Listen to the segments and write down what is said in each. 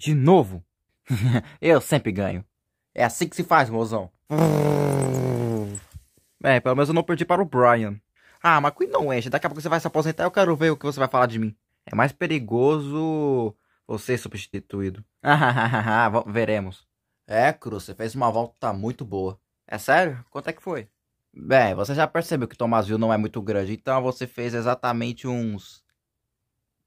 de novo. eu sempre ganho. É assim que se faz, mozão. É, pelo menos eu não perdi para o Brian. Ah, mas não enche. Daqui a pouco você vai se aposentar eu quero ver o que você vai falar de mim. É mais perigoso você substituído. Hahaha, veremos. É, Cruz, você fez uma volta muito boa. É sério? Quanto é que foi? Bem, você já percebeu que Thomasville não é muito grande, então você fez exatamente uns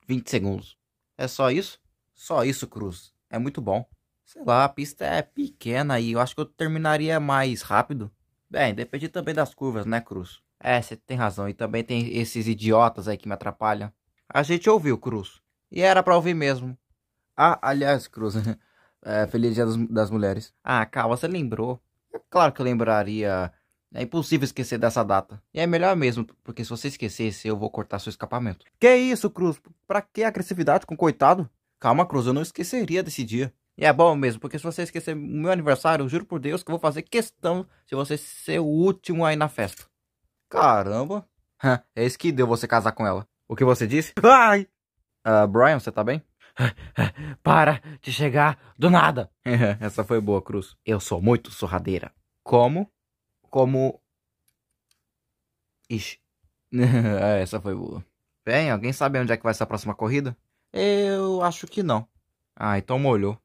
20 segundos. É só isso? Só isso, Cruz. É muito bom. Sei lá, a pista é pequena e eu acho que eu terminaria mais rápido. Bem, depende também das curvas, né, Cruz? É, você tem razão. E também tem esses idiotas aí que me atrapalham. A gente ouviu, Cruz. E era pra ouvir mesmo. Ah, aliás, Cruz. é, feliz Dia das, das Mulheres. Ah, calma, você lembrou. É claro que eu lembraria. É impossível esquecer dessa data. E é melhor mesmo, porque se você esquecesse, eu vou cortar seu escapamento. Que isso, Cruz? Pra que agressividade com coitado? Calma, Cruz, eu não esqueceria desse dia. E é bom mesmo, porque se você esquecer meu aniversário, eu juro por Deus que eu vou fazer questão de você ser o último aí na festa. Caramba. É isso que deu você casar com ela. O que você disse? Ai! Uh, Brian, você tá bem? Para de chegar do nada! Essa foi boa, Cruz. Eu sou muito sorradeira. Como? Como. Ixi. É, essa foi boa. Bem, alguém sabe onde é que vai ser a próxima corrida? Eu acho que não. Ah, então molhou.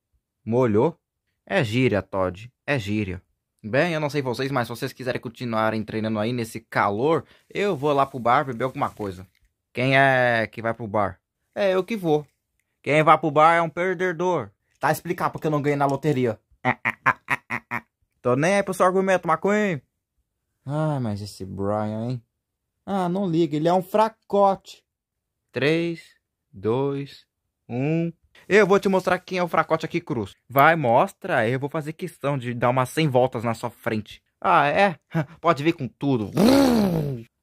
Molhou? É gíria, Todd. É gíria. Bem, eu não sei vocês, mas se vocês quiserem continuarem treinando aí nesse calor, eu vou lá pro bar beber alguma coisa. Quem é que vai pro bar? É eu que vou. Quem vai pro bar é um perdedor. Tá a explicar porque eu não ganhei na loteria. Tô nem aí pro seu argumento, McQueen. Ah, mas esse Brian, hein? Ah, não liga, ele é um fracote. Três, dois, um. Eu vou te mostrar quem é o fracote aqui, Cruz. Vai, mostra. Eu vou fazer questão de dar umas 100 voltas na sua frente. Ah, é? Pode vir com tudo.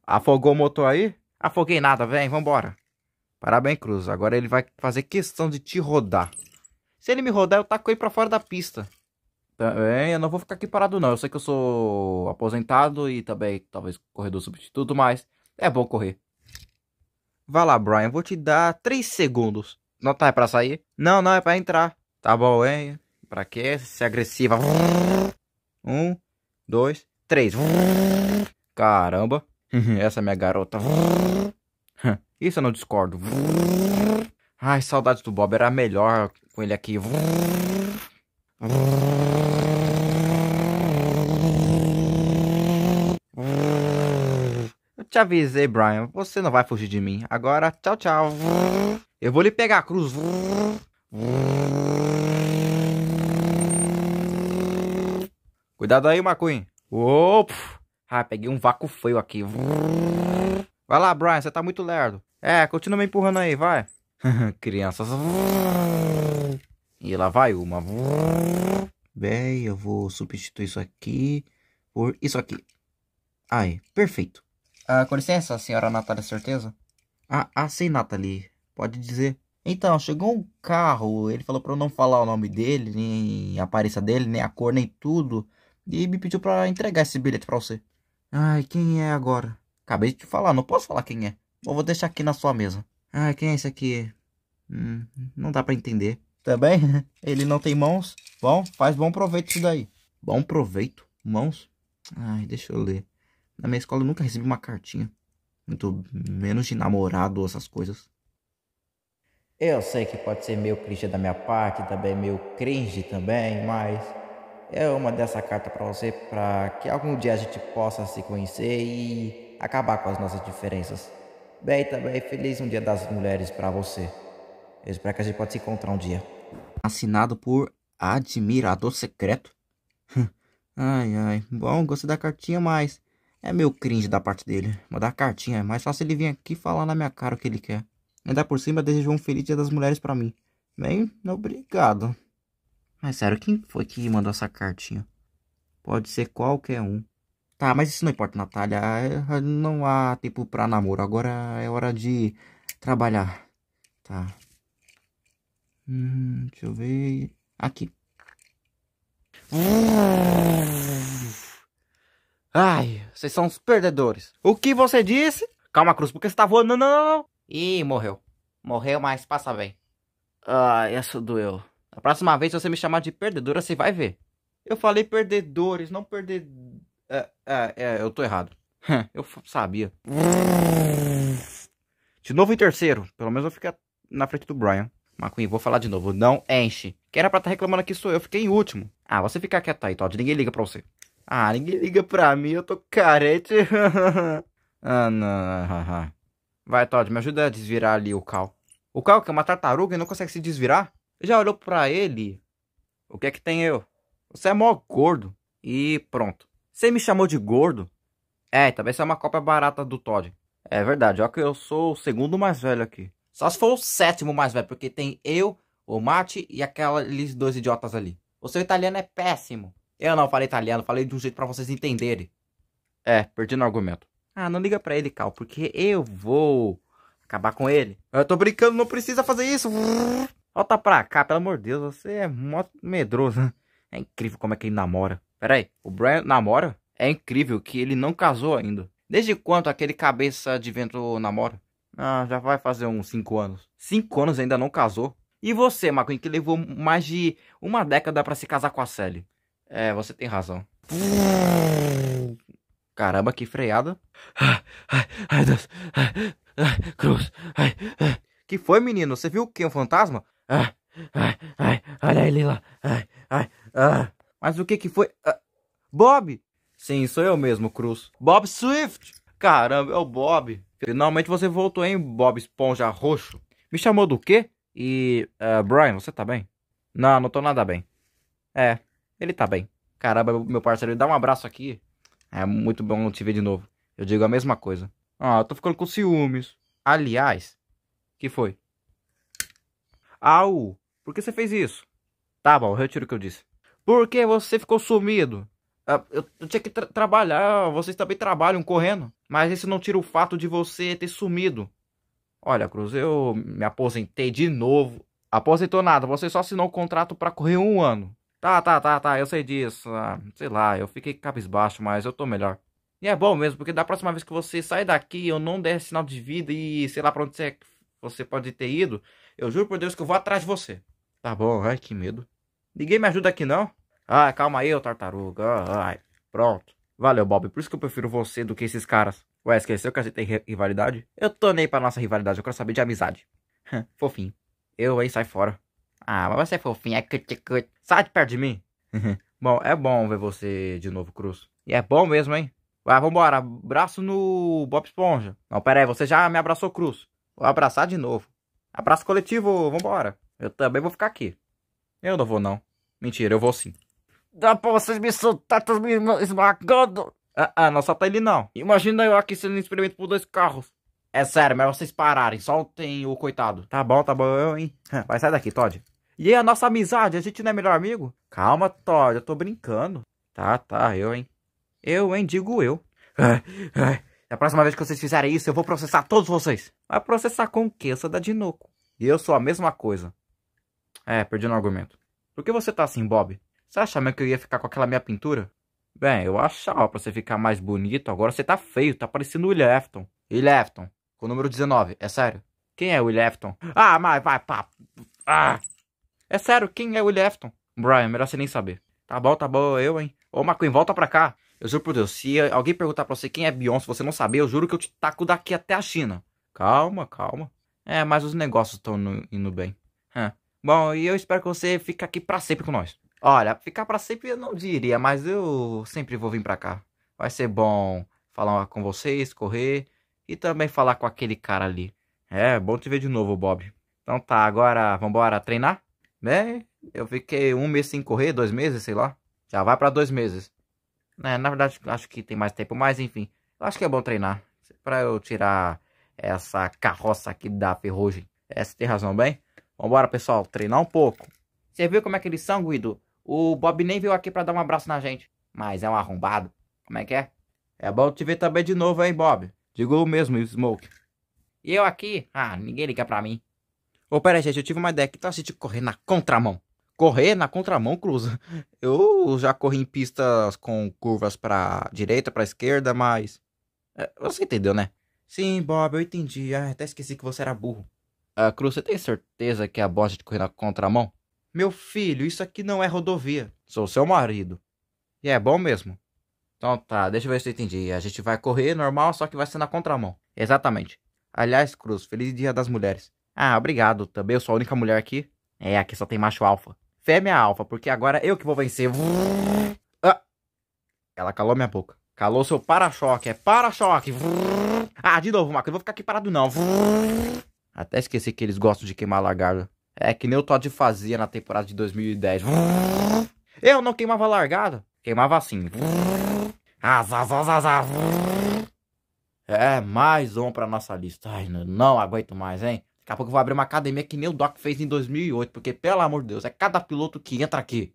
Afogou o motor aí? Afoguei nada, vem, vambora. Parabéns, Cruz. Agora ele vai fazer questão de te rodar. Se ele me rodar, eu taco ele pra fora da pista. Também, tá, eu não vou ficar aqui parado, não. Eu sei que eu sou aposentado e também, talvez, corredor substituto, mas é bom correr. Vai lá, Brian, vou te dar 3 segundos. Não tá, é pra sair? Não, não, é pra entrar. Tá bom, hein? Pra quê? Se agressiva. Um, dois, três. Caramba. Essa é minha garota. Isso eu não discordo. Ai, saudades do Bob. Era melhor com ele aqui. Te avisei, Brian. Você não vai fugir de mim. Agora, tchau, tchau. Eu vou lhe pegar a cruz. Cuidado aí, McQueen. Opa! Ah, peguei um vácuo feio aqui. Vai lá, Brian, você tá muito lerdo. É, continua me empurrando aí, vai. Crianças. E lá vai uma. Bem, eu vou substituir isso aqui por isso aqui. Aí, perfeito. Ah, com licença, senhora Natália, certeza? Ah, ah, sim, Natalie. Pode dizer. Então, chegou um carro, ele falou para eu não falar o nome dele, nem a aparência dele, nem a cor, nem tudo. E me pediu para entregar esse bilhete para você. Ai, quem é agora? Acabei de te falar, não posso falar quem é. vou deixar aqui na sua mesa. Ai, quem é esse aqui? Hum, não dá para entender. Também? ele não tem mãos? Bom, faz bom proveito isso daí. Bom proveito? Mãos? Ai, deixa eu ler. Na minha escola eu nunca recebi uma cartinha. Muito menos de namorado ou essas coisas. É, eu sei que pode ser meio cringe da minha parte, também meio cringe também, mas é uma dessa carta para você para que algum dia a gente possa se conhecer e acabar com as nossas diferenças. Bem, também feliz um dia das mulheres para você. Eu espero que a gente possa se encontrar um dia. Assinado por Admirador Secreto. ai, ai. Bom, gostei da cartinha, mas é meio cringe da parte dele. Mandar cartinha, é mais fácil ele vir aqui falar na minha cara o que ele quer. Ainda por cima desejou um feliz dia das mulheres para mim. Bem, obrigado. Mas sério, quem foi que mandou essa cartinha? Pode ser qualquer um. Tá, mas isso não importa, Natália. É, não há tempo pra namoro. Agora é hora de trabalhar. Tá. Hum, deixa eu ver. Aqui. Ah! Ai, vocês são os perdedores. O que você disse? Calma, Cruz, porque você tá voando. Não, não, não. Ih, morreu. Morreu, mas passa bem. Ah, essa doeu. A próxima vez, se você me chamar de perdedora, você vai ver. Eu falei perdedores, não perder. É, é, é eu tô errado. eu sabia. De novo em terceiro. Pelo menos eu fiquei na frente do Brian. Macuinho, vou falar de novo. Não enche. Quem era pra estar tá reclamando aqui sou eu. Fiquei em último. Ah, você fica quieto aí, Todd. Ninguém liga pra você. Ah, ninguém liga pra mim, eu tô carente. ah, não. Ah, ah, ah. Vai, Todd, me ajuda a desvirar ali o Cal. O Cal, que é uma tartaruga e não consegue se desvirar, já olhou pra ele. O que é que tem eu? Você é mó gordo. E pronto. Você me chamou de gordo? É, talvez então, seja é uma cópia barata do Todd. É verdade, ó que eu sou o segundo mais velho aqui. Só se for o sétimo mais velho, porque tem eu, o Mate e aqueles dois idiotas ali. O seu italiano é péssimo. Eu não falei italiano, falei de um jeito para vocês entenderem. É, perdi no argumento. Ah, não liga para ele, Cal, porque eu vou acabar com ele. Eu tô brincando, não precisa fazer isso. Volta pra cá, pelo amor de Deus, você é mó medroso. É incrível como é que ele namora. Pera aí, o Brian namora? É incrível que ele não casou ainda. Desde quando aquele cabeça de vento namora? Ah, já vai fazer uns 5 anos. 5 anos ainda não casou. E você, Maconha, que levou mais de uma década para se casar com a Sally? É, você tem razão. Caramba, que freada. Ai, ai, Deus. Ai, ai, cruz. Ai, ai. Que foi, menino? Você viu o que? É um fantasma? Ai, ai, ai, olha ele lá. Ai, ai, ai. Ah. Mas o que que foi? Ah, Bob! Sim, sou eu mesmo, Cruz. Bob Swift! Caramba, é o Bob. Finalmente você voltou, hein, Bob Esponja Roxo? Me chamou do quê? E, uh, Brian, você tá bem? Não, não tô nada bem. É, ele tá bem. Caramba, meu parceiro, dá um abraço aqui. É muito bom te ver de novo. Eu digo a mesma coisa. Ah, tô ficando com ciúmes. Aliás, que foi? Au, por que você fez isso? Tá bom, eu retiro o que eu disse. Por que você ficou sumido? Ah, eu, eu tinha que tra trabalhar, vocês também trabalham correndo. Mas isso não tira o fato de você ter sumido. Olha, Cruz, eu me aposentei de novo. Aposentou nada, você só assinou o um contrato para correr um ano. Tá, tá, tá, tá, eu sei disso. Ah, sei lá, eu fiquei cabisbaixo, mas eu tô melhor. E é bom mesmo, porque da próxima vez que você sai daqui, eu não der sinal de vida e sei lá pra onde você, é você pode ter ido, eu juro por Deus que eu vou atrás de você. Tá bom, ai que medo. Ninguém me ajuda aqui não? Ah, calma aí, ô tartaruga. Ai, pronto. Valeu, Bob. Por isso que eu prefiro você do que esses caras. Ué, esqueceu que a gente tem rivalidade? Eu tô nem pra nossa rivalidade, eu quero saber de amizade. Fofinho. Eu, aí sai fora. Ah, mas você é fofinho, é Sai de perto de mim. Uhum. bom, é bom ver você de novo, Cruz. E é bom mesmo, hein? Vai, vambora. Abraço no Bob Esponja. Não, pera aí, você já me abraçou, Cruz. Vou abraçar de novo. Abraço coletivo, vambora. Eu também vou ficar aqui. Eu não vou, não. Mentira, eu vou sim. Dá pra vocês me soltar, todos tá me esmagando. Ah, ah, não solta ele não. Imagina eu aqui sendo experimento por dois carros. É sério, mas vocês pararem, soltem o coitado. Tá bom, tá bom, hein. Vai, sai daqui, Todd. E a nossa amizade, a gente não é melhor amigo? Calma, Todd, eu tô brincando. Tá, tá, eu, hein? Eu, hein? Digo eu. Ai, ai. próxima vez que vocês fizerem isso, eu vou processar todos vocês. Vai processar com o quê? Eu sou da Dinoco. E eu sou a mesma coisa. É, perdi no argumento. Por que você tá assim, Bob? Você acha mesmo que eu ia ficar com aquela minha pintura? Bem, eu achava pra você ficar mais bonito. Agora você tá feio, tá parecendo o William Afton. William Afton, com o número 19, é sério. Quem é o William Afton? Ah, mas vai, pá. Ah! É sério, quem é o Willie Afton? Brian, melhor você nem saber. Tá bom, tá bom, eu, hein? Ô, McQueen, volta pra cá. Eu juro por Deus, se alguém perguntar pra você quem é Beyoncé, você não saber, eu juro que eu te taco daqui até a China. Calma, calma. É, mas os negócios estão indo bem. É. Bom, e eu espero que você fique aqui pra sempre com nós. Olha, ficar pra sempre eu não diria, mas eu sempre vou vir pra cá. Vai ser bom falar com vocês, correr e também falar com aquele cara ali. É, bom te ver de novo, Bob. Então tá, agora vambora treinar? né? Eu fiquei um mês sem correr, dois meses, sei lá. Já vai para dois meses. né na verdade, acho que tem mais tempo, mas enfim. Eu acho que é bom treinar. para eu tirar essa carroça aqui da ferrugem. Essa é, tem razão, bem? Vambora, pessoal, treinar um pouco. Você viu como é que eles são, Guido? O Bob nem veio aqui para dar um abraço na gente. Mas é um arrombado. Como é que é? É bom te ver também de novo, hein, Bob? Digo o mesmo, Smoke. E eu aqui? Ah, ninguém liga pra mim. Ô, pera aí, gente, eu tive uma ideia que Tá gente correr na contramão. Correr na contramão, cruza. Eu já corri em pistas com curvas pra direita, pra esquerda, mas. É, você entendeu, né? Sim, Bob, eu entendi. Ah, até esqueci que você era burro. Ah, Cruz, você tem certeza que é a bosta de correr na contramão? Meu filho, isso aqui não é rodovia. Sou seu marido. E é bom mesmo. Então tá, deixa eu ver se eu entendi. A gente vai correr normal, só que vai ser na contramão. Exatamente. Aliás, Cruz, feliz dia das mulheres. Ah, obrigado. Também eu sou a única mulher aqui. É, aqui só tem macho alfa. Fêmea alfa, porque agora eu que vou vencer. Ah. Ela calou minha boca. Calou seu para-choque. É para-choque. Ah, de novo, Marco. Eu não vou ficar aqui parado, não. Até esqueci que eles gostam de queimar largada. É que nem o Todd fazia na temporada de 2010. Eu não queimava largada. Queimava assim. Ah, é, mais um pra nossa lista. Ai, não aguento mais, hein? Daqui a pouco eu vou abrir uma academia que nem o Doc fez em 2008, porque, pelo amor de Deus, é cada piloto que entra aqui.